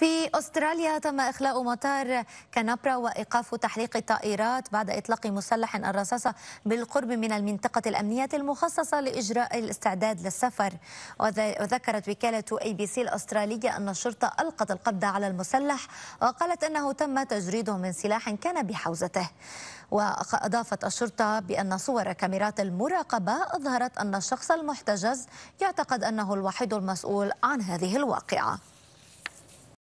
في أستراليا تم إخلاء مطار كنبرا وإيقاف تحليق الطائرات بعد إطلاق مسلح الرصاصة بالقرب من المنطقة الأمنية المخصصة لإجراء الاستعداد للسفر وذكرت وكالة أي بي سي الأسترالية أن الشرطة ألقت القبض على المسلح وقالت أنه تم تجريده من سلاح كان بحوزته وأضافت الشرطة بأن صور كاميرات المراقبة أظهرت أن الشخص المحتجز يعتقد أنه الوحيد المسؤول عن هذه الواقعة